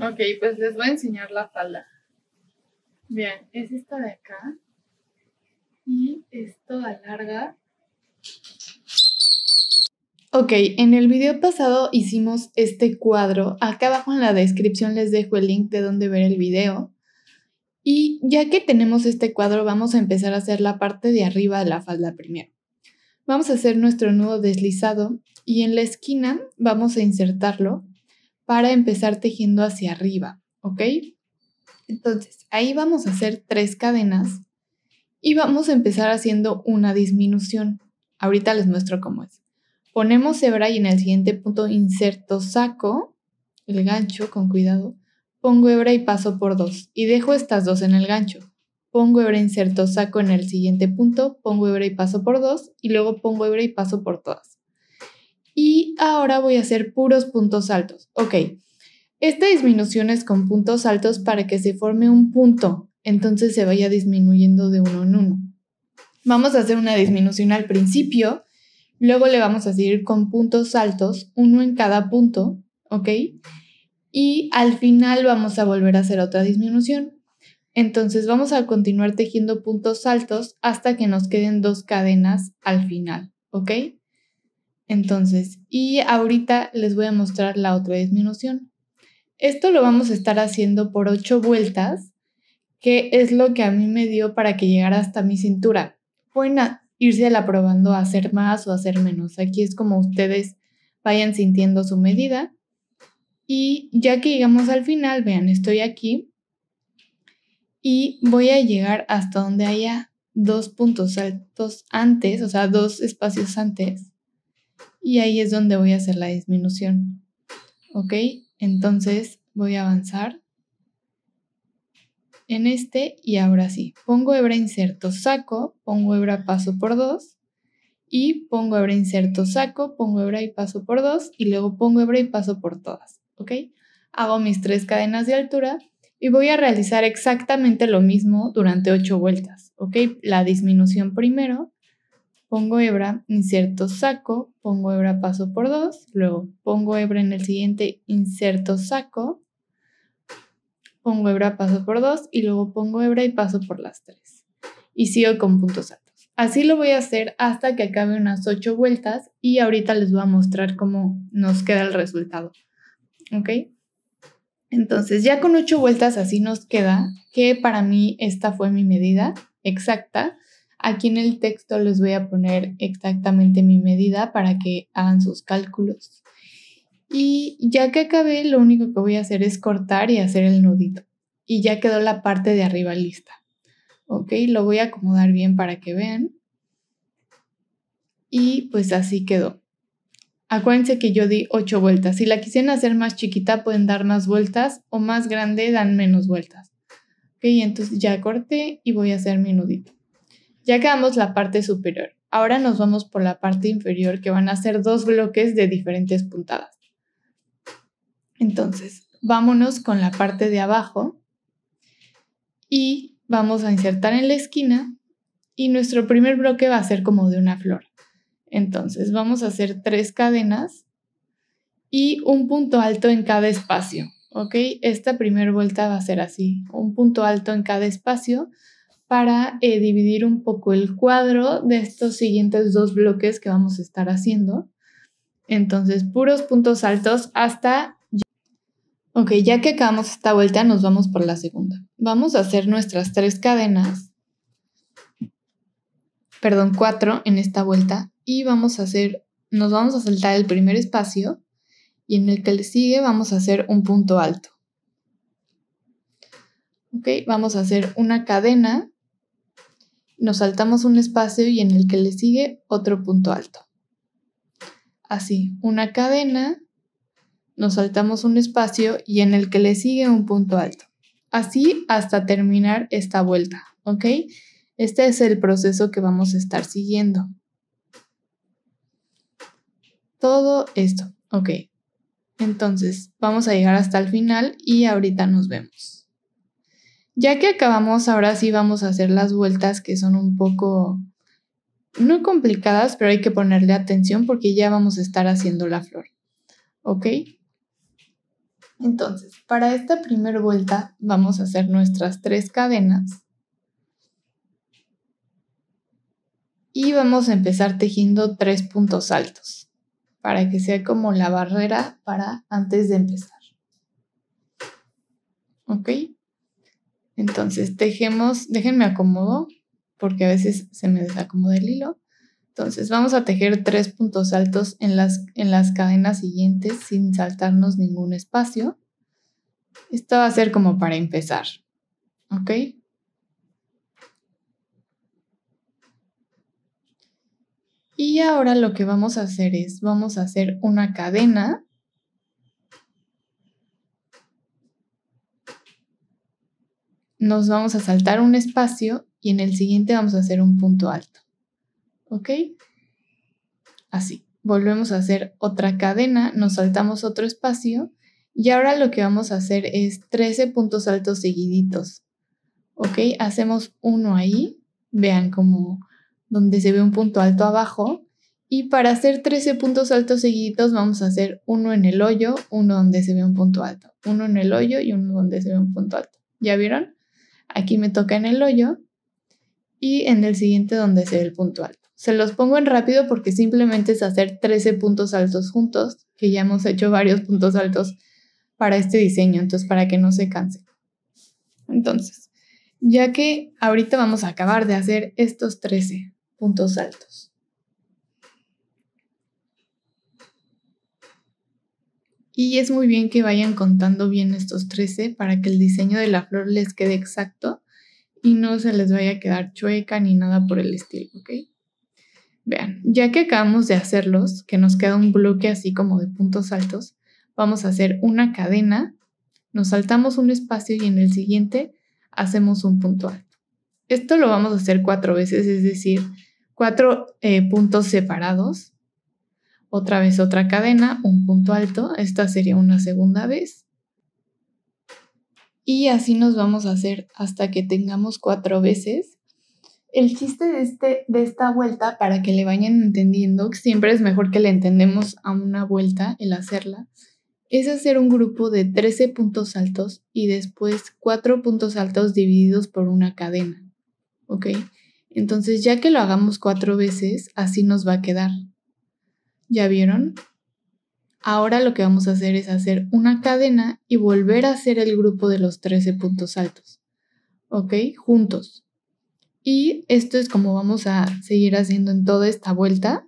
Ok, pues les voy a enseñar la falda. Bien, es esta de acá. Y esto alarga. Ok, en el video pasado hicimos este cuadro. Acá abajo en la descripción les dejo el link de donde ver el video. Y ya que tenemos este cuadro, vamos a empezar a hacer la parte de arriba de la falda primero. Vamos a hacer nuestro nudo deslizado y en la esquina vamos a insertarlo para empezar tejiendo hacia arriba, ¿ok? Entonces, ahí vamos a hacer tres cadenas y vamos a empezar haciendo una disminución. Ahorita les muestro cómo es. Ponemos hebra y en el siguiente punto inserto saco el gancho con cuidado, pongo hebra y paso por dos y dejo estas dos en el gancho. Pongo hebra, inserto saco en el siguiente punto, pongo hebra y paso por dos y luego pongo hebra y paso por todas. Y ahora voy a hacer puros puntos altos. Ok, esta disminución es con puntos altos para que se forme un punto, entonces se vaya disminuyendo de uno en uno. Vamos a hacer una disminución al principio, luego le vamos a seguir con puntos altos, uno en cada punto, ¿ok? Y al final vamos a volver a hacer otra disminución. Entonces vamos a continuar tejiendo puntos altos hasta que nos queden dos cadenas al final, ¿ok? Entonces, y ahorita les voy a mostrar la otra disminución. Esto lo vamos a estar haciendo por 8 vueltas, que es lo que a mí me dio para que llegara hasta mi cintura. Pueden irse la probando a hacer más o hacer menos. Aquí es como ustedes vayan sintiendo su medida. Y ya que llegamos al final, vean, estoy aquí y voy a llegar hasta donde haya dos puntos altos antes, o sea, dos espacios antes y ahí es donde voy a hacer la disminución. ¿Ok? Entonces voy a avanzar en este y ahora sí. Pongo hebra inserto saco, pongo hebra paso por dos. y pongo hebra inserto saco, pongo hebra y paso por dos. y luego pongo hebra y paso por todas. ¿Ok? Hago mis tres cadenas de altura y voy a realizar exactamente lo mismo durante ocho vueltas. ¿Ok? La disminución primero pongo hebra, inserto saco, pongo hebra, paso por dos, luego pongo hebra en el siguiente, inserto saco, pongo hebra, paso por dos y luego pongo hebra y paso por las tres. Y sigo con puntos altos. Así lo voy a hacer hasta que acabe unas ocho vueltas y ahorita les voy a mostrar cómo nos queda el resultado. ¿Ok? Entonces ya con ocho vueltas así nos queda, que para mí esta fue mi medida exacta. Aquí en el texto les voy a poner exactamente mi medida para que hagan sus cálculos. Y ya que acabé, lo único que voy a hacer es cortar y hacer el nudito. Y ya quedó la parte de arriba lista. Ok, lo voy a acomodar bien para que vean. Y pues así quedó. Acuérdense que yo di 8 vueltas. Si la quisieran hacer más chiquita, pueden dar más vueltas o más grande, dan menos vueltas. Ok, entonces ya corté y voy a hacer mi nudito. Ya quedamos la parte superior. Ahora nos vamos por la parte inferior, que van a ser dos bloques de diferentes puntadas. Entonces, vámonos con la parte de abajo y vamos a insertar en la esquina y nuestro primer bloque va a ser como de una flor. Entonces, vamos a hacer tres cadenas y un punto alto en cada espacio, ¿ok? Esta primera vuelta va a ser así, un punto alto en cada espacio para eh, dividir un poco el cuadro de estos siguientes dos bloques que vamos a estar haciendo. Entonces, puros puntos altos hasta... Ok, ya que acabamos esta vuelta, nos vamos por la segunda. Vamos a hacer nuestras tres cadenas perdón, cuatro en esta vuelta y vamos a hacer, nos vamos a saltar el primer espacio y en el que le sigue vamos a hacer un punto alto. Ok, vamos a hacer una cadena nos saltamos un espacio y en el que le sigue otro punto alto. Así, una cadena, nos saltamos un espacio y en el que le sigue un punto alto. Así hasta terminar esta vuelta, ¿ok? Este es el proceso que vamos a estar siguiendo. Todo esto, ok. Entonces, vamos a llegar hasta el final y ahorita nos vemos. Ya que acabamos, ahora sí vamos a hacer las vueltas que son un poco, no complicadas, pero hay que ponerle atención porque ya vamos a estar haciendo la flor. ¿Ok? Entonces, para esta primera vuelta vamos a hacer nuestras tres cadenas. Y vamos a empezar tejiendo tres puntos altos para que sea como la barrera para antes de empezar. ¿Ok? Entonces, tejemos, déjenme acomodo, porque a veces se me desacomoda el hilo. Entonces, vamos a tejer tres puntos altos en las, en las cadenas siguientes sin saltarnos ningún espacio. Esto va a ser como para empezar, ¿ok? Y ahora lo que vamos a hacer es, vamos a hacer una cadena nos vamos a saltar un espacio y en el siguiente vamos a hacer un punto alto. ¿Ok? Así. Volvemos a hacer otra cadena, nos saltamos otro espacio y ahora lo que vamos a hacer es 13 puntos altos seguiditos. ¿Ok? Hacemos uno ahí, vean como donde se ve un punto alto abajo. Y para hacer 13 puntos altos seguiditos vamos a hacer uno en el hoyo, uno donde se ve un punto alto, uno en el hoyo y uno donde se ve un punto alto. ¿Ya vieron? aquí me toca en el hoyo y en el siguiente donde se ve el punto alto. Se los pongo en rápido porque simplemente es hacer 13 puntos altos juntos, que ya hemos hecho varios puntos altos para este diseño, entonces para que no se canse. Entonces, ya que ahorita vamos a acabar de hacer estos 13 puntos altos. Y es muy bien que vayan contando bien estos 13 para que el diseño de la flor les quede exacto y no se les vaya a quedar chueca ni nada por el estilo, ¿ok? Vean, ya que acabamos de hacerlos, que nos queda un bloque así como de puntos altos, vamos a hacer una cadena, nos saltamos un espacio y en el siguiente hacemos un punto alto. Esto lo vamos a hacer cuatro veces, es decir, cuatro eh, puntos separados otra vez otra cadena, un punto alto, esta sería una segunda vez. Y así nos vamos a hacer hasta que tengamos cuatro veces. El chiste de, este, de esta vuelta, para que le vayan entendiendo, siempre es mejor que le entendemos a una vuelta el hacerla, es hacer un grupo de 13 puntos altos y después cuatro puntos altos divididos por una cadena. ¿Ok? Entonces ya que lo hagamos cuatro veces, así nos va a quedar. ¿Ya vieron? Ahora lo que vamos a hacer es hacer una cadena y volver a hacer el grupo de los 13 puntos altos. ¿Ok? Juntos. Y esto es como vamos a seguir haciendo en toda esta vuelta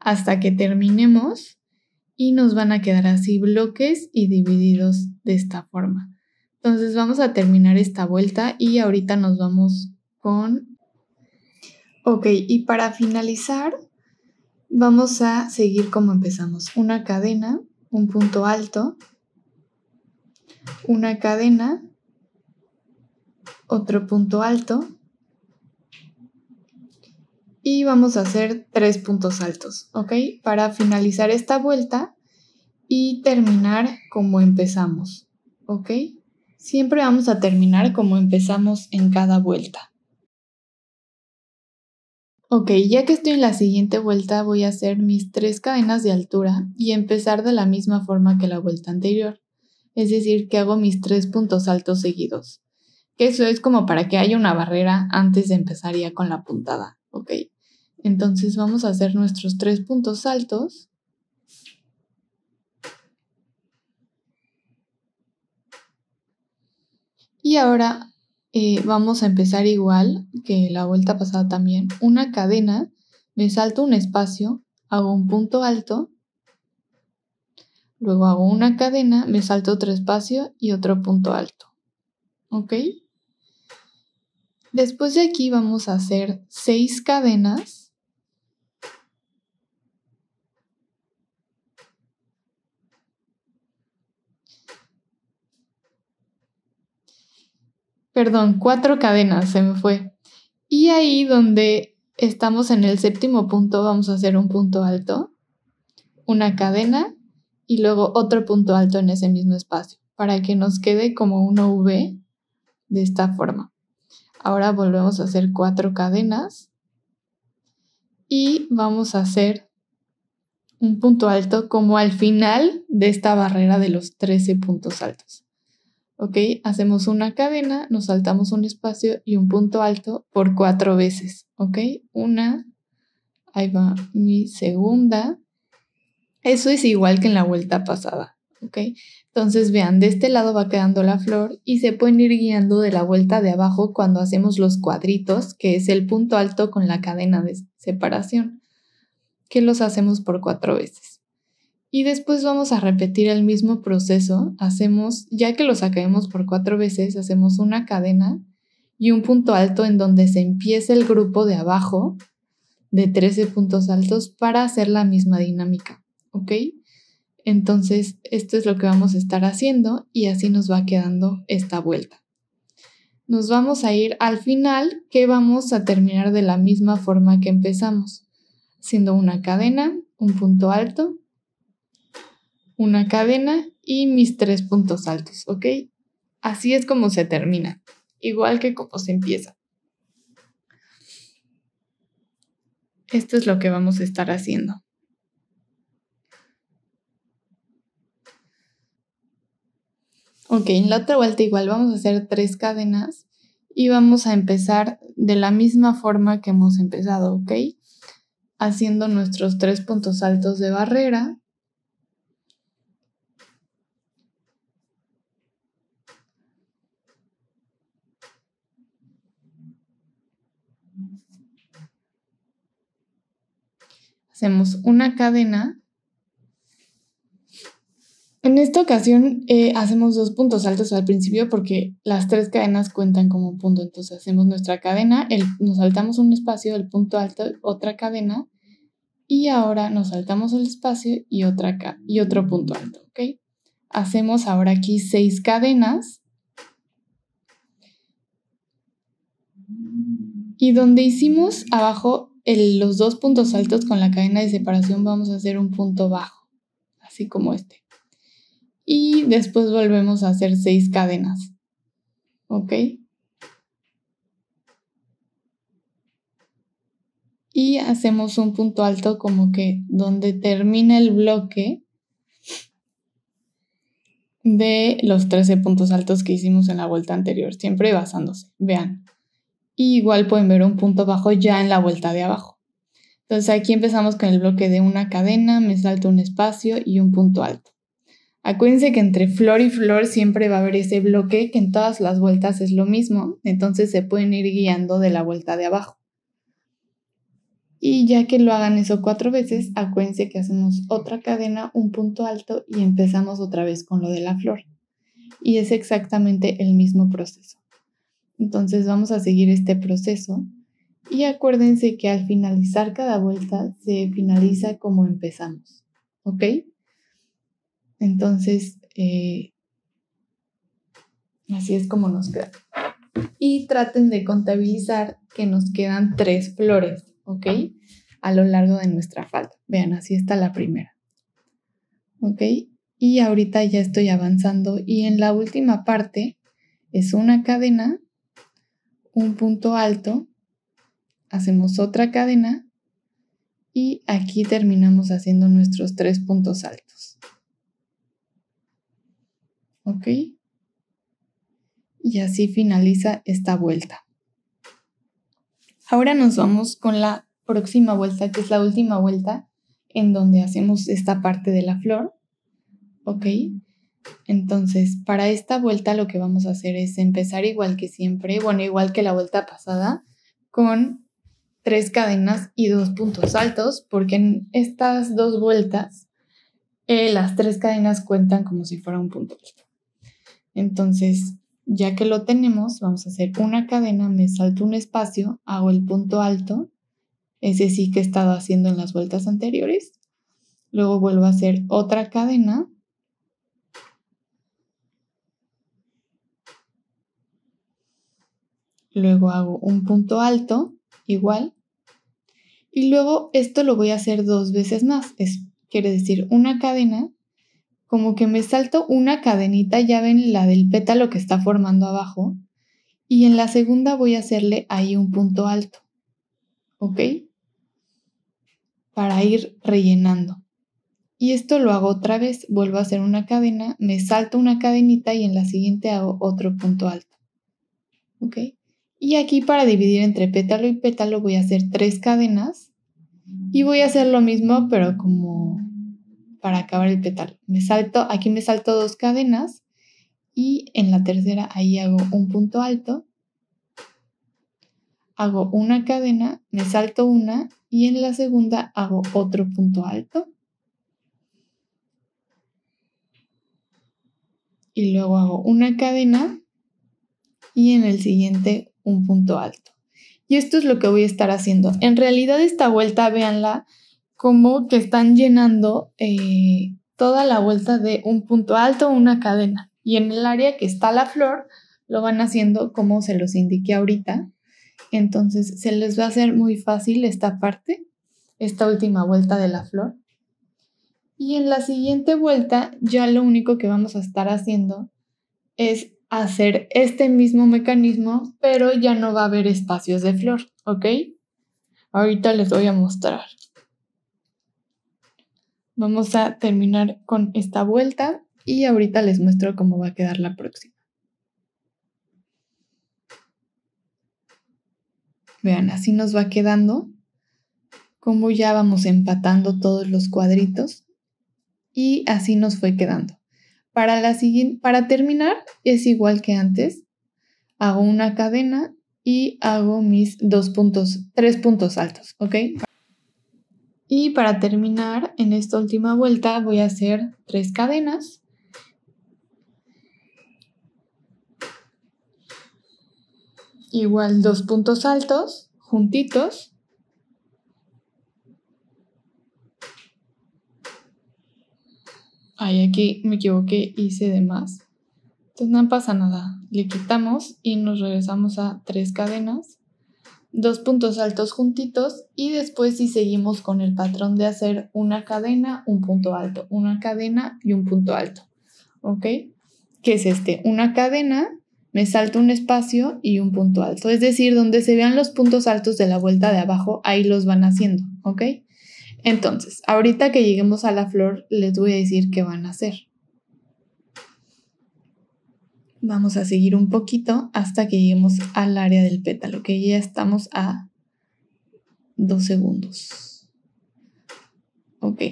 hasta que terminemos y nos van a quedar así bloques y divididos de esta forma. Entonces vamos a terminar esta vuelta y ahorita nos vamos con... Ok, y para finalizar Vamos a seguir como empezamos. Una cadena, un punto alto, una cadena, otro punto alto y vamos a hacer tres puntos altos, ¿ok? Para finalizar esta vuelta y terminar como empezamos, ¿ok? Siempre vamos a terminar como empezamos en cada vuelta. Ok, ya que estoy en la siguiente vuelta voy a hacer mis tres cadenas de altura y empezar de la misma forma que la vuelta anterior, es decir, que hago mis tres puntos altos seguidos, que eso es como para que haya una barrera antes de empezar ya con la puntada, ok. Entonces vamos a hacer nuestros tres puntos altos. Y ahora eh, vamos a empezar igual que la vuelta pasada también. Una cadena, me salto un espacio, hago un punto alto, luego hago una cadena, me salto otro espacio y otro punto alto. ¿Ok? Después de aquí vamos a hacer seis cadenas perdón, cuatro cadenas, se me fue. Y ahí donde estamos en el séptimo punto, vamos a hacer un punto alto, una cadena y luego otro punto alto en ese mismo espacio, para que nos quede como una V de esta forma. Ahora volvemos a hacer cuatro cadenas y vamos a hacer un punto alto como al final de esta barrera de los 13 puntos altos. ¿ok? Hacemos una cadena, nos saltamos un espacio y un punto alto por cuatro veces, ¿ok? Una, ahí va mi segunda. Eso es igual que en la vuelta pasada, ¿ok? Entonces vean, de este lado va quedando la flor y se pueden ir guiando de la vuelta de abajo cuando hacemos los cuadritos, que es el punto alto con la cadena de separación, que los hacemos por cuatro veces. Y después vamos a repetir el mismo proceso. Hacemos, ya que lo saquemos por cuatro veces, hacemos una cadena y un punto alto en donde se empiece el grupo de abajo de 13 puntos altos para hacer la misma dinámica. ¿Ok? Entonces, esto es lo que vamos a estar haciendo y así nos va quedando esta vuelta. Nos vamos a ir al final que vamos a terminar de la misma forma que empezamos, siendo una cadena, un punto alto, una cadena y mis tres puntos altos, ¿ok? Así es como se termina, igual que como se empieza. Esto es lo que vamos a estar haciendo. Ok, en la otra vuelta igual vamos a hacer tres cadenas y vamos a empezar de la misma forma que hemos empezado, ¿ok? Haciendo nuestros tres puntos altos de barrera hacemos una cadena. En esta ocasión eh, hacemos dos puntos altos al principio porque las tres cadenas cuentan como un punto. Entonces hacemos nuestra cadena, nos saltamos un espacio, del punto alto, otra cadena y ahora nos saltamos el espacio y, otra y otro punto alto. Hacemos ahora aquí seis cadenas. Y donde hicimos abajo los dos puntos altos con la cadena de separación vamos a hacer un punto bajo, así como este. Y después volvemos a hacer seis cadenas. ¿Ok? Y hacemos un punto alto como que donde termina el bloque de los 13 puntos altos que hicimos en la vuelta anterior, siempre basándose. Vean, y igual pueden ver un punto bajo ya en la vuelta de abajo. Entonces aquí empezamos con el bloque de una cadena, me salto un espacio y un punto alto. Acuérdense que entre flor y flor siempre va a haber ese bloque que en todas las vueltas es lo mismo, entonces se pueden ir guiando de la vuelta de abajo. Y ya que lo hagan eso cuatro veces, acuérdense que hacemos otra cadena, un punto alto y empezamos otra vez con lo de la flor. Y es exactamente el mismo proceso. Entonces vamos a seguir este proceso y acuérdense que al finalizar cada vuelta se finaliza como empezamos, ¿ok? Entonces, eh, así es como nos queda. Y traten de contabilizar que nos quedan tres flores, ¿ok? A lo largo de nuestra falda. Vean, así está la primera. ¿Ok? Y ahorita ya estoy avanzando y en la última parte es una cadena un punto alto, hacemos otra cadena y aquí terminamos haciendo nuestros tres puntos altos. ¿Ok? Y así finaliza esta vuelta. Ahora nos vamos con la próxima vuelta, que es la última vuelta, en donde hacemos esta parte de la flor. ¿Ok? Entonces, para esta vuelta lo que vamos a hacer es empezar igual que siempre, bueno, igual que la vuelta pasada, con tres cadenas y dos puntos altos, porque en estas dos vueltas eh, las tres cadenas cuentan como si fuera un punto alto. Entonces, ya que lo tenemos, vamos a hacer una cadena, me salto un espacio, hago el punto alto, ese sí que he estado haciendo en las vueltas anteriores, luego vuelvo a hacer otra cadena luego hago un punto alto igual y luego esto lo voy a hacer dos veces más. Es, quiere decir una cadena, como que me salto una cadenita, ya ven la del pétalo que está formando abajo, y en la segunda voy a hacerle ahí un punto alto, ¿ok? Para ir rellenando. Y esto lo hago otra vez, vuelvo a hacer una cadena, me salto una cadenita y en la siguiente hago otro punto alto. ¿Ok? Y aquí para dividir entre pétalo y pétalo voy a hacer tres cadenas y voy a hacer lo mismo pero como para acabar el pétalo. Me salto, aquí me salto dos cadenas y en la tercera ahí hago un punto alto. Hago una cadena, me salto una y en la segunda hago otro punto alto. Y luego hago una cadena y en el siguiente un punto alto. Y esto es lo que voy a estar haciendo. En realidad esta vuelta, véanla como que están llenando eh, toda la vuelta de un punto alto, una cadena. Y en el área que está la flor, lo van haciendo como se los indiqué ahorita. Entonces se les va a hacer muy fácil esta parte, esta última vuelta de la flor. Y en la siguiente vuelta ya lo único que vamos a estar haciendo es hacer este mismo mecanismo, pero ya no va a haber espacios de flor, ¿ok? Ahorita les voy a mostrar. Vamos a terminar con esta vuelta y ahorita les muestro cómo va a quedar la próxima. Vean, así nos va quedando, como ya vamos empatando todos los cuadritos y así nos fue quedando. Para, para terminar, es igual que antes. Hago una cadena y hago mis dos puntos, tres puntos altos, ¿ok? Y para terminar, en esta última vuelta voy a hacer tres cadenas. Igual dos puntos altos juntitos ay, aquí me equivoqué, hice de más. Entonces no pasa nada, le quitamos y nos regresamos a tres cadenas, dos puntos altos juntitos y después si seguimos con el patrón de hacer una cadena, un punto alto, una cadena y un punto alto. ¿Ok? ¿Qué es este? Una cadena, me salto un espacio y un punto alto. Es decir, donde se vean los puntos altos de la vuelta de abajo, ahí los van haciendo. ¿Ok? Entonces, ahorita que lleguemos a la flor, les voy a decir qué van a hacer. Vamos a seguir un poquito hasta que lleguemos al área del pétalo, que ya estamos a dos segundos. Ok,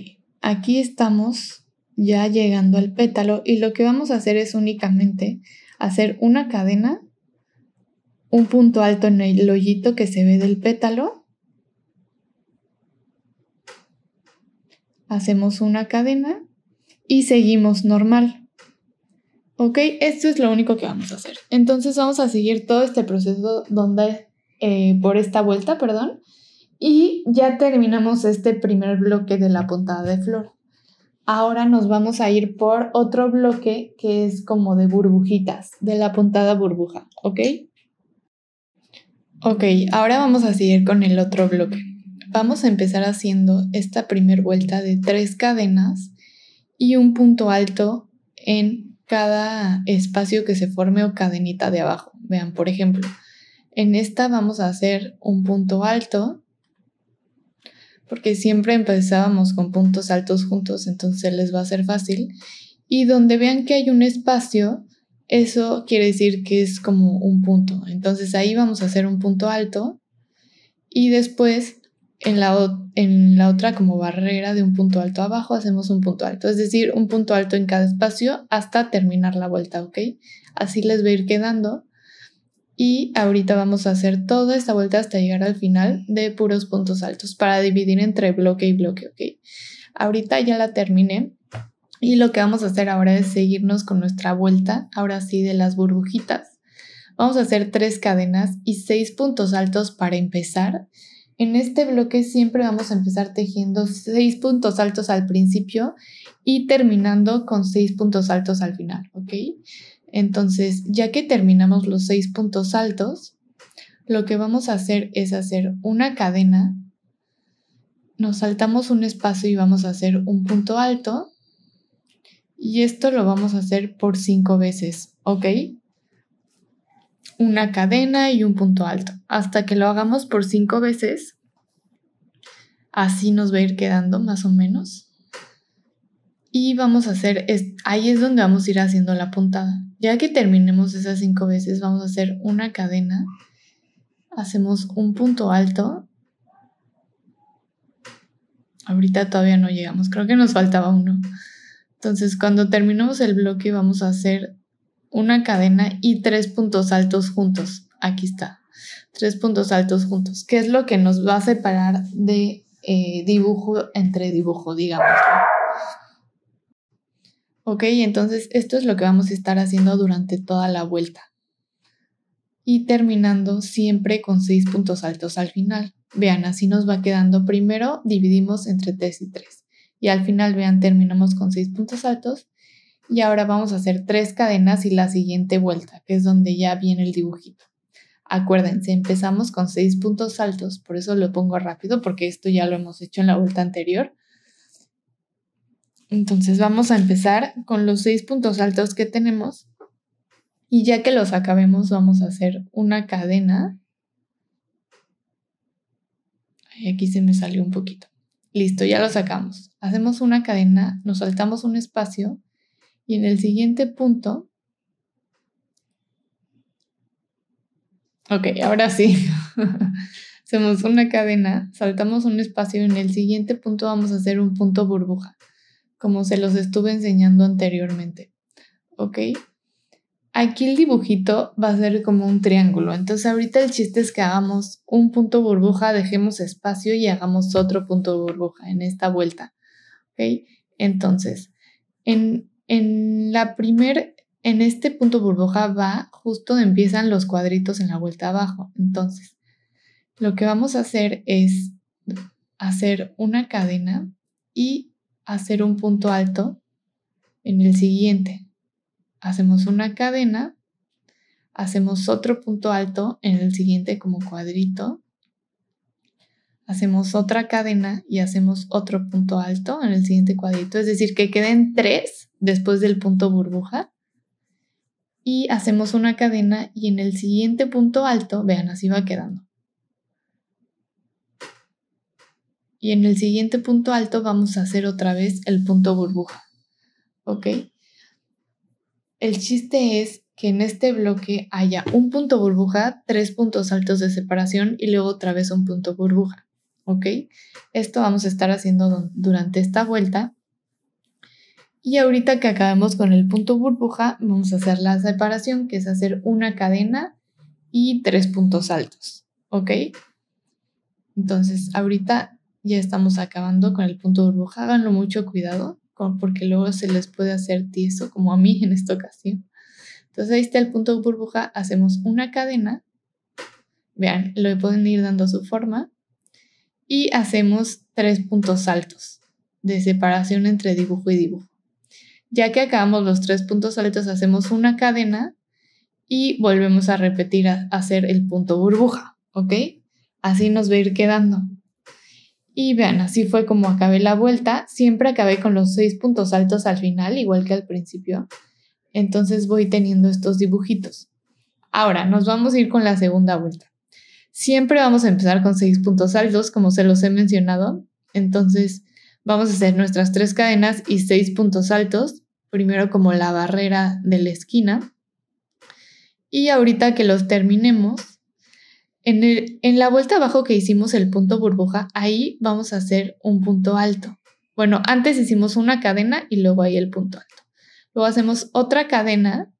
aquí estamos ya llegando al pétalo y lo que vamos a hacer es únicamente hacer una cadena, un punto alto en el hoyito que se ve del pétalo hacemos una cadena y seguimos normal. ¿Ok? Esto es lo único que vamos a hacer. Entonces vamos a seguir todo este proceso donde, eh, por esta vuelta, perdón, y ya terminamos este primer bloque de la puntada de flor. Ahora nos vamos a ir por otro bloque que es como de burbujitas, de la puntada burbuja, ¿ok? Ok, ahora vamos a seguir con el otro bloque. Vamos a empezar haciendo esta primera vuelta de tres cadenas y un punto alto en cada espacio que se forme o cadenita de abajo. Vean, por ejemplo, en esta vamos a hacer un punto alto porque siempre empezábamos con puntos altos juntos, entonces les va a ser fácil. Y donde vean que hay un espacio, eso quiere decir que es como un punto. Entonces ahí vamos a hacer un punto alto y después en la, otra como barrera de un punto alto abajo hacemos un punto alto, es decir, un punto alto en cada espacio hasta terminar la vuelta, ¿ok? Así les va a ir quedando. Y ahorita vamos a hacer toda esta vuelta hasta llegar al final de puros puntos altos para dividir entre bloque y bloque, ¿ok? Ahorita ya la terminé y lo que vamos a hacer ahora es seguirnos con nuestra vuelta, ahora sí, de las burbujitas. Vamos a hacer tres cadenas y seis puntos altos para empezar en este bloque siempre vamos a empezar tejiendo seis puntos altos al principio y terminando con seis puntos altos al final, ¿ok? Entonces, ya que terminamos los seis puntos altos, lo que vamos a hacer es hacer una cadena, nos saltamos un espacio y vamos a hacer un punto alto, y esto lo vamos a hacer por cinco veces, ¿ok? una cadena y un punto alto, hasta que lo hagamos por cinco veces. Así nos va a ir quedando más o menos. Y vamos a hacer, ahí es donde vamos a ir haciendo la puntada. Ya que terminemos esas cinco veces, vamos a hacer una cadena. Hacemos un punto alto. Ahorita todavía no llegamos, creo que nos faltaba uno. Entonces, cuando terminemos el bloque, vamos a hacer una cadena y tres puntos altos juntos. Aquí está. Tres puntos altos juntos. ¿Qué es lo que nos va a separar de eh, dibujo entre dibujo, digamos? Ok, entonces esto es lo que vamos a estar haciendo durante toda la vuelta. Y terminando siempre con seis puntos altos al final. Vean, así nos va quedando. Primero dividimos entre tres y tres Y al final, vean, terminamos con seis puntos altos y ahora vamos a hacer tres cadenas y la siguiente vuelta, que es donde ya viene el dibujito. Acuérdense, empezamos con seis puntos altos, por eso lo pongo rápido, porque esto ya lo hemos hecho en la vuelta anterior. Entonces vamos a empezar con los seis puntos altos que tenemos y ya que los acabemos vamos a hacer una cadena. aquí se me salió un poquito. Listo, ya lo sacamos. Hacemos una cadena, nos saltamos un espacio y en el siguiente punto, ok, ahora sí, hacemos una cadena, saltamos un espacio y en el siguiente punto vamos a hacer un punto burbuja, como se los estuve enseñando anteriormente. ¿Ok? Aquí el dibujito va a ser como un triángulo, entonces ahorita el chiste es que hagamos un punto burbuja, dejemos espacio y hagamos otro punto burbuja en esta vuelta. ¿Ok? Entonces, en en la primer, en este punto burbuja va, justo donde empiezan los cuadritos en la vuelta abajo. Entonces, lo que vamos a hacer es hacer una cadena y hacer un punto alto en el siguiente. Hacemos una cadena, hacemos otro punto alto en el siguiente como cuadrito, hacemos otra cadena y hacemos otro punto alto en el siguiente cuadrito. Es decir, que queden tres después del punto burbuja. Y hacemos una cadena y en el siguiente punto alto, vean, así va quedando. Y en el siguiente punto alto vamos a hacer otra vez el punto burbuja. ¿Ok? El chiste es que en este bloque haya un punto burbuja, tres puntos altos de separación y luego otra vez un punto burbuja. ¿Ok? Esto vamos a estar haciendo durante esta vuelta y ahorita que acabemos con el punto burbuja, vamos a hacer la separación, que es hacer una cadena y tres puntos altos, ¿ok? Entonces, ahorita ya estamos acabando con el punto burbuja. Háganlo mucho cuidado, porque luego se les puede hacer tieso, como a mí en esta ocasión. Entonces, ahí está el punto burbuja. Hacemos una cadena. Vean, lo pueden ir dando su forma. Y hacemos tres puntos altos de separación entre dibujo y dibujo. Ya que acabamos los tres puntos altos, hacemos una cadena y volvemos a repetir a hacer el punto burbuja, ¿ok? Así nos va a ir quedando. Y vean, así fue como acabé la vuelta. Siempre acabé con los seis puntos altos al final, igual que al principio. Entonces voy teniendo estos dibujitos. Ahora, nos vamos a ir con la segunda vuelta. Siempre vamos a empezar con seis puntos altos, como se los he mencionado. Entonces, vamos a hacer nuestras tres cadenas y seis puntos altos primero como la barrera de la esquina. Y ahorita que los terminemos, en, la vuelta abajo que hicimos el punto burbuja, ahí vamos a hacer un punto alto. Bueno, antes hicimos una cadena y luego ahí el punto alto. Luego hacemos otra cadena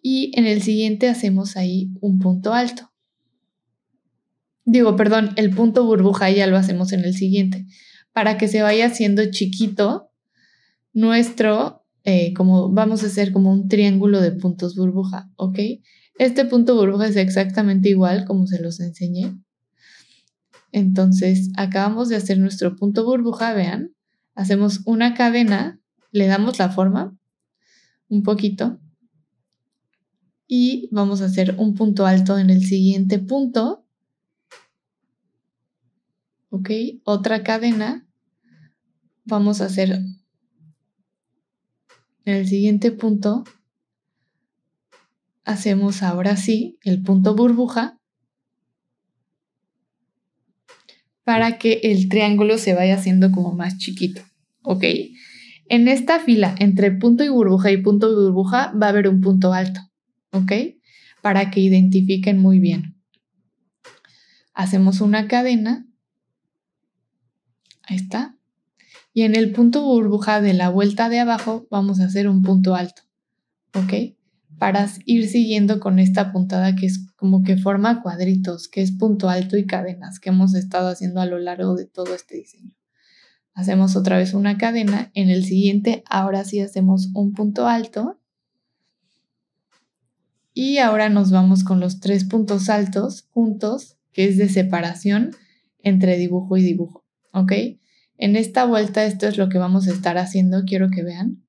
y en el siguiente hacemos ahí un punto alto. Digo, perdón, el punto burbuja ya lo hacemos en el siguiente. Para que se vaya haciendo chiquito nuestro eh, como vamos a hacer como un triángulo de puntos burbuja, ¿ok? Este punto burbuja es exactamente igual como se los enseñé. Entonces, acabamos de hacer nuestro punto burbuja, vean. Hacemos una cadena, le damos la forma un poquito y vamos a hacer un punto alto en el siguiente punto. ¿Ok? Otra cadena. Vamos a hacer en el siguiente punto hacemos ahora sí el punto burbuja para que el triángulo se vaya haciendo como más chiquito, ¿ok? En esta fila, entre punto y burbuja y punto y burbuja, va a haber un punto alto, ¿ok? Para que identifiquen muy bien. Hacemos una cadena. Ahí está. Y en el punto burbuja de la vuelta de abajo vamos a hacer un punto alto, ¿ok? Para ir siguiendo con esta puntada que es como que forma cuadritos, que es punto alto y cadenas que hemos estado haciendo a lo largo de todo este diseño. Hacemos otra vez una cadena, en el siguiente ahora sí hacemos un punto alto y ahora nos vamos con los tres puntos altos juntos, que es de separación entre dibujo y dibujo, ¿ok? En esta vuelta esto es lo que vamos a estar haciendo. Quiero que vean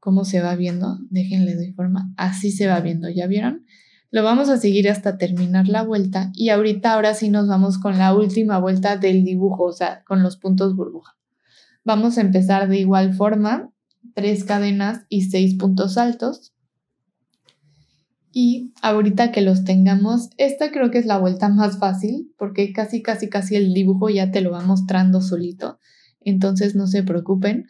cómo se va viendo. Déjenle de forma. Así se va viendo, ¿ya vieron? Lo vamos a seguir hasta terminar la vuelta y ahorita ahora sí nos vamos con la última vuelta del dibujo, o sea, con los puntos burbuja. Vamos a empezar de igual forma, tres cadenas y seis puntos altos. Y ahorita que los tengamos, esta creo que es la vuelta más fácil porque casi, casi, casi el dibujo ya te lo va mostrando solito. Entonces no se preocupen.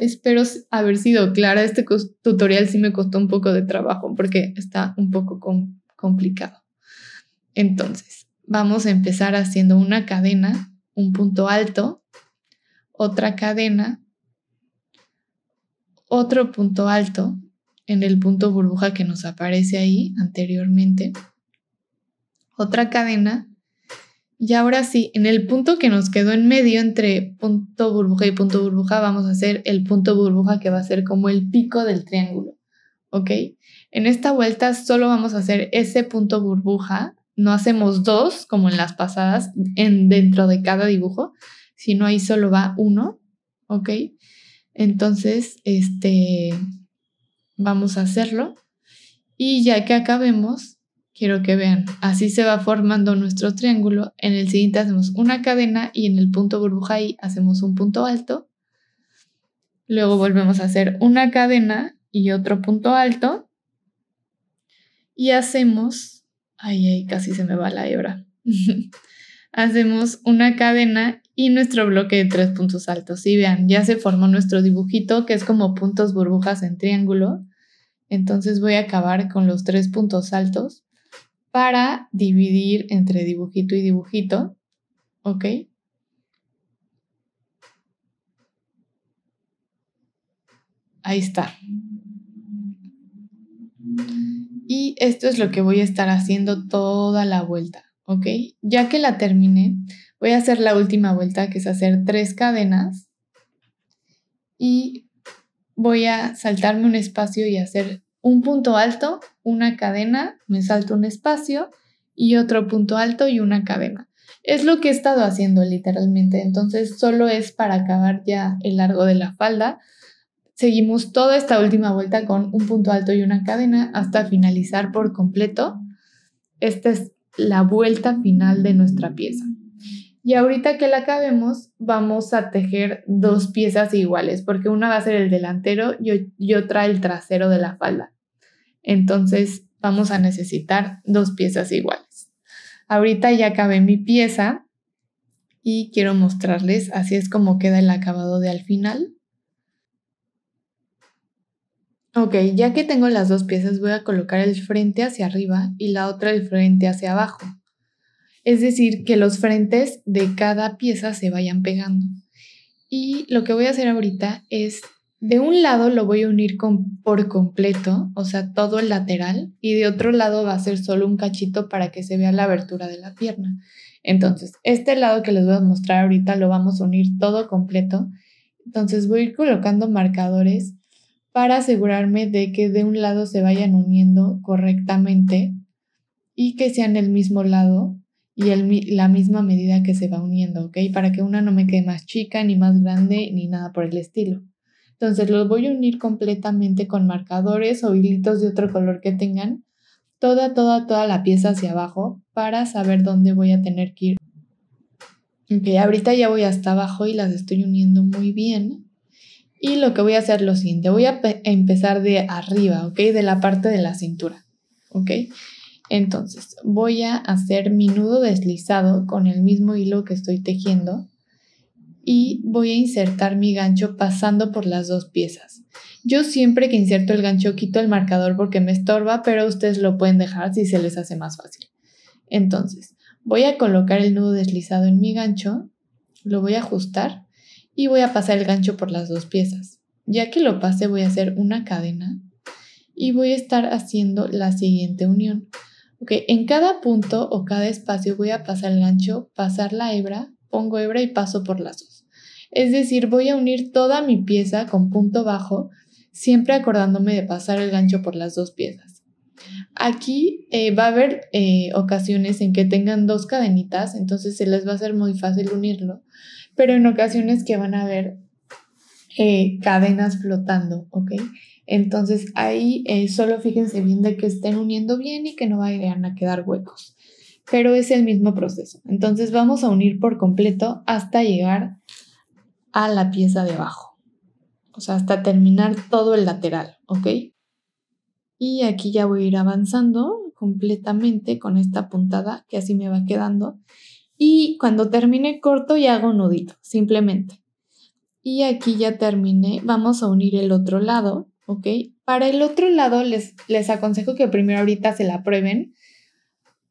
Espero haber sido clara. Este tutorial sí me costó un poco de trabajo porque está un poco complicado. Entonces, vamos a empezar haciendo una cadena, un punto alto, otra cadena, otro punto alto en el punto burbuja que nos aparece ahí anteriormente, otra cadena y ahora sí, en el punto que nos quedó en medio entre punto burbuja y punto burbuja, vamos a hacer el punto burbuja que va a ser como el pico del triángulo. ¿Ok? En esta vuelta solo vamos a hacer ese punto burbuja. No hacemos dos como en las pasadas en, dentro de cada dibujo, sino ahí solo va uno. ¿Ok? Entonces, este, vamos a hacerlo. Y ya que acabemos, Quiero que vean, así se va formando nuestro triángulo. En el siguiente hacemos una cadena y en el punto burbuja ahí hacemos un punto alto. Luego volvemos a hacer una cadena y otro punto alto. Y hacemos, ay, ay, casi se me va la hebra. hacemos una cadena y nuestro bloque de tres puntos altos. Y vean, ya se formó nuestro dibujito que es como puntos burbujas en triángulo. Entonces voy a acabar con los tres puntos altos para dividir entre dibujito y dibujito, ¿ok? Ahí está. Y esto es lo que voy a estar haciendo toda la vuelta, ¿ok? Ya que la terminé, voy a hacer la última vuelta, que es hacer tres cadenas. Y voy a saltarme un espacio y hacer un punto alto, una cadena, me salto un espacio y otro punto alto y una cadena. Es lo que he estado haciendo literalmente, entonces solo es para acabar ya el largo de la falda. Seguimos toda esta última vuelta con un punto alto y una cadena hasta finalizar por completo. Esta es la vuelta final de nuestra pieza. Y ahorita que la acabemos, vamos a tejer dos piezas iguales, porque una va a ser el delantero y, otra el trasero de la falda. Entonces vamos a necesitar dos piezas iguales. Ahorita ya acabé mi pieza y quiero mostrarles, así es como queda el acabado de al final. Ok, ya que tengo las dos piezas voy a colocar el frente hacia arriba y la otra el frente hacia abajo. Es decir, que los frentes de cada pieza se vayan pegando. Y lo que voy a hacer ahorita es, de un lado lo voy a unir con, por completo, o sea, todo el lateral, y de otro lado va a ser solo un cachito para que se vea la abertura de la pierna. Entonces, este lado que les voy a mostrar ahorita lo vamos a unir todo completo. Entonces voy a ir colocando marcadores para asegurarme de que de un lado se vayan uniendo correctamente y que sean el mismo lado y la misma medida que se va uniendo, ¿ok? Para que una no me quede más chica, ni más grande, ni nada por el estilo. Entonces los voy a unir completamente con marcadores o hilitos de otro color que tengan, toda, toda, toda la pieza hacia abajo para saber dónde voy a tener que ir. Ok, ahorita ya voy hasta abajo y las estoy uniendo muy bien. Y lo que voy a hacer es lo siguiente, voy a empezar de arriba, ¿ok? De la parte de la cintura, ¿ok? Entonces, voy a hacer mi nudo deslizado con el mismo hilo que estoy tejiendo y voy a insertar mi gancho pasando por las dos piezas. Yo siempre que inserto el gancho quito el marcador porque me estorba, pero ustedes lo pueden dejar si se les hace más fácil. Entonces, voy a colocar el nudo deslizado en mi gancho, lo voy a ajustar y voy a pasar el gancho por las dos piezas. Ya que lo pase voy a hacer una cadena y voy a estar haciendo la siguiente unión en cada punto o cada espacio voy a pasar el gancho, pasar la hebra, pongo hebra y paso por lazos. Es decir, voy a unir toda mi pieza con punto bajo, siempre acordándome de pasar el gancho por las dos piezas. Aquí eh, va a haber eh, ocasiones en que tengan dos cadenitas, entonces se les va a hacer muy fácil unirlo, pero en ocasiones que van a haber eh, cadenas flotando, ¿ok? Entonces ahí eh, solo fíjense bien de que estén uniendo bien y que no vayan a quedar huecos. Pero es el mismo proceso. Entonces vamos a unir por completo hasta llegar a la pieza de abajo. O sea, hasta terminar todo el lateral, ¿ok? Y aquí ya voy a ir avanzando completamente con esta puntada que así me va quedando. Y cuando termine corto ya hago un nudito, simplemente. Y aquí ya terminé. Vamos a unir el otro lado ¿ok? Para el otro lado, les, les aconsejo que primero ahorita se la prueben.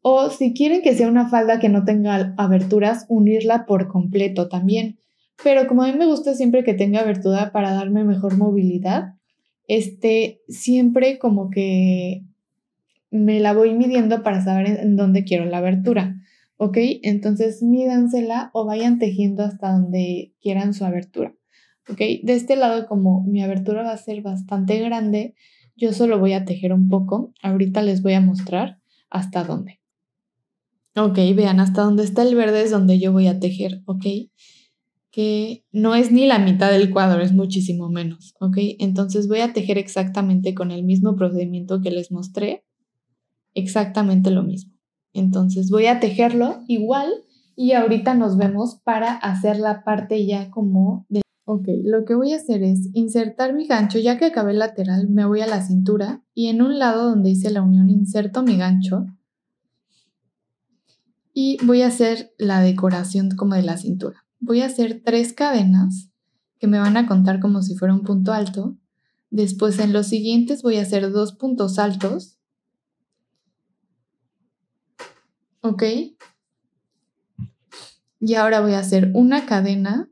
O si quieren que sea una falda que no tenga aberturas, unirla por completo también. Pero como a mí me gusta siempre que tenga abertura para darme mejor movilidad, este, siempre como que me la voy midiendo para saber en dónde quiero la abertura. ¿Ok? Entonces mídansela o vayan tejiendo hasta donde quieran su abertura. ¿ok? De este lado, como mi abertura va a ser bastante grande, yo solo voy a tejer un poco. Ahorita les voy a mostrar hasta dónde. Ok, vean, hasta dónde está el verde es donde yo voy a tejer, ¿ok? Que no es ni la mitad del cuadro, es muchísimo menos, ¿ok? Entonces voy a tejer exactamente con el mismo procedimiento que les mostré, exactamente lo mismo. Entonces voy a tejerlo igual y ahorita nos vemos para hacer la parte ya como de... Ok, lo que voy a hacer es insertar mi gancho, ya que acabé el lateral, me voy a la cintura y en un lado donde hice la unión inserto mi gancho y voy a hacer la decoración como de la cintura. Voy a hacer tres cadenas que me van a contar como si fuera un punto alto. Después en los siguientes voy a hacer dos puntos altos. Ok. Y ahora voy a hacer una cadena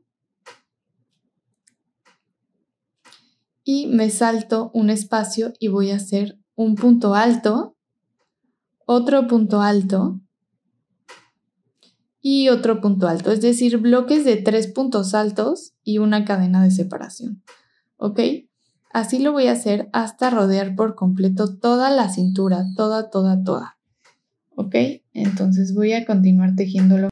y me salto un espacio y voy a hacer un punto alto, otro punto alto y otro punto alto, es decir, bloques de tres puntos altos y una cadena de separación. ¿Ok? Así lo voy a hacer hasta rodear por completo toda la cintura, toda, toda, toda. ¿Ok? Entonces voy a continuar tejiéndolo.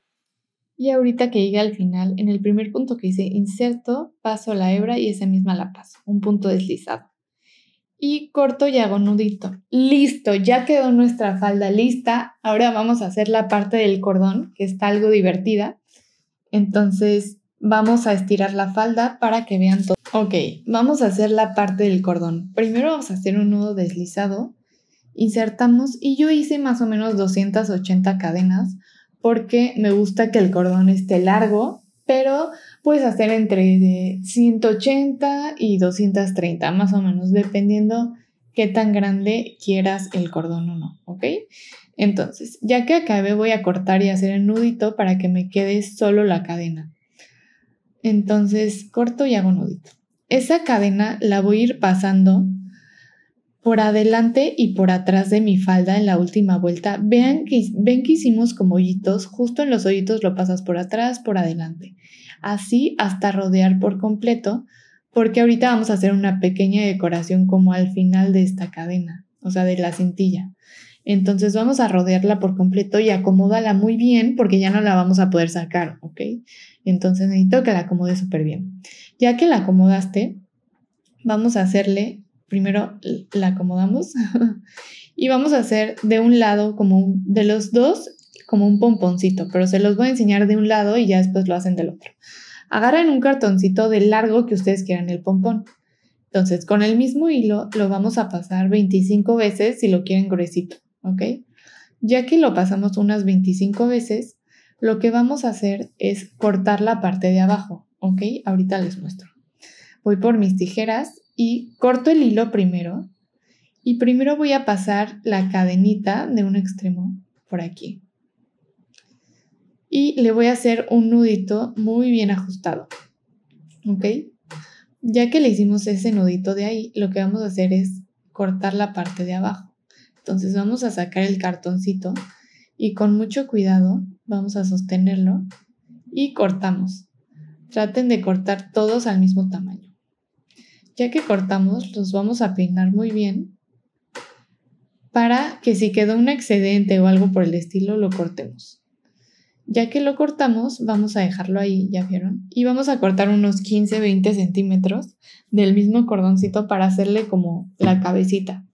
Y ahorita que llegue al final, en el primer punto que hice inserto, paso la hebra y esa misma la paso, un punto deslizado. Y corto y hago nudito. Listo, ya quedó nuestra falda lista. Ahora vamos a hacer la parte del cordón, que está algo divertida. Entonces vamos a estirar la falda para que vean todo. Ok, vamos a hacer la parte del cordón. Primero vamos a hacer un nudo deslizado. Insertamos y yo hice más o menos 280 cadenas porque me gusta que el cordón esté largo, pero puedes hacer entre 180 y 230, más o menos, dependiendo qué tan grande quieras el cordón o no, ¿ok? Entonces, ya que acabé, voy a cortar y hacer el nudito para que me quede solo la cadena. Entonces, corto y hago nudito. Esa cadena la voy a ir pasando por adelante y por atrás de mi falda en la última vuelta. Vean que, ven que hicimos como hoyitos, justo en los hoyitos lo pasas por atrás, por adelante. Así hasta rodear por completo, porque ahorita vamos a hacer una pequeña decoración como al final de esta cadena, o sea, de la cintilla. Entonces vamos a rodearla por completo y acomódala muy bien porque ya no la vamos a poder sacar, ¿ok? Entonces necesito que la acomode súper bien. Ya que la acomodaste, vamos a hacerle primero la acomodamos y vamos a hacer de un lado como de los dos como un pomponcito, pero se los voy a enseñar de un lado y ya después lo hacen del otro. Agarren un cartoncito de largo que ustedes quieran el pompón. Entonces, con el mismo hilo lo vamos a pasar 25 veces si lo quieren gruesito, ¿ok? Ya que lo pasamos unas 25 veces, lo que vamos a hacer es cortar la parte de abajo, ¿ok? Ahorita les muestro. Voy por mis tijeras y corto el hilo primero y primero voy a pasar la cadenita de un extremo por aquí. Y le voy a hacer un nudito muy bien ajustado. ¿Ok? Ya que le hicimos ese nudito de ahí, lo que vamos a hacer es cortar la parte de abajo. Entonces vamos a sacar el cartoncito y con mucho cuidado vamos a sostenerlo y cortamos. Traten de cortar todos al mismo tamaño ya que cortamos, los vamos a peinar muy bien para que si quedó un excedente o algo por el estilo, lo cortemos. Ya que lo cortamos, vamos a dejarlo ahí, ya vieron. Y vamos a cortar unos 15-20 centímetros del mismo cordoncito para hacerle como la cabecita.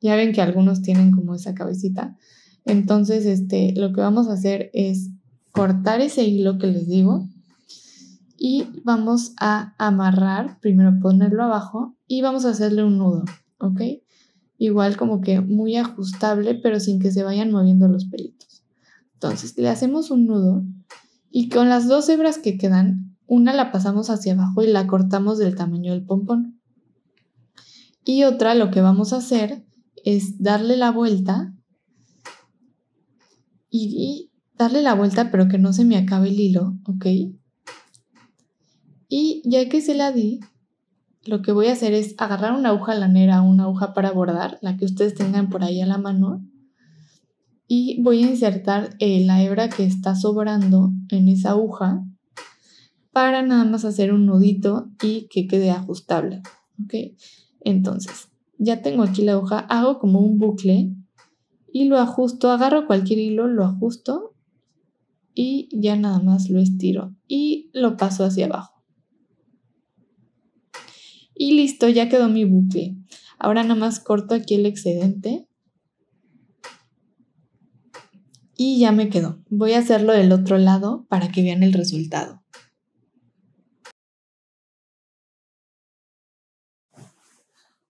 Ya ven que algunos tienen como esa cabecita. Entonces, este, lo que vamos a hacer es cortar ese hilo que les digo y vamos a amarrar, primero ponerlo abajo y vamos a hacerle un nudo, ¿ok? Igual como que muy ajustable, pero sin que se vayan moviendo los pelitos. Entonces le hacemos un nudo y con las dos hebras que quedan, una la pasamos hacia abajo y la cortamos del tamaño del pompón. Y otra lo que vamos a hacer es darle la vuelta y, darle la vuelta pero que no se me acabe el hilo, ¿ok? Y ya que se la di, lo que voy a hacer es agarrar una aguja lanera, una aguja para bordar, la que ustedes tengan por ahí a la mano, y voy a insertar eh, la hebra que está sobrando en esa aguja para nada más hacer un nudito y que quede ajustable. Entonces, ya tengo aquí la aguja, hago como un bucle y lo ajusto, agarro cualquier hilo, lo ajusto y ya nada más lo estiro y lo paso hacia abajo. Y listo, ya quedó mi bucle. Ahora nada más corto aquí el excedente. Y ya me quedó. Voy a hacerlo del otro lado para que vean el resultado.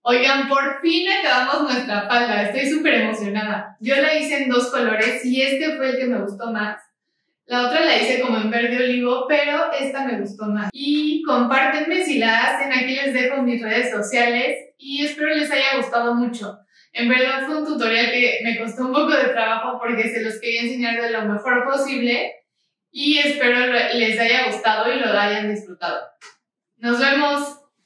Oigan, por fin acabamos nuestra pala. Estoy súper emocionada. Yo la hice en dos colores y este fue el que me gustó más. La otra la hice como en verde olivo, pero esta me gustó más. Y compártenme si la hacen, aquí les dejo mis redes sociales y espero les haya gustado mucho. En verdad fue un tutorial que me costó un poco de trabajo porque se los quería enseñar de lo mejor posible y espero les haya gustado y lo hayan disfrutado. Nos vemos.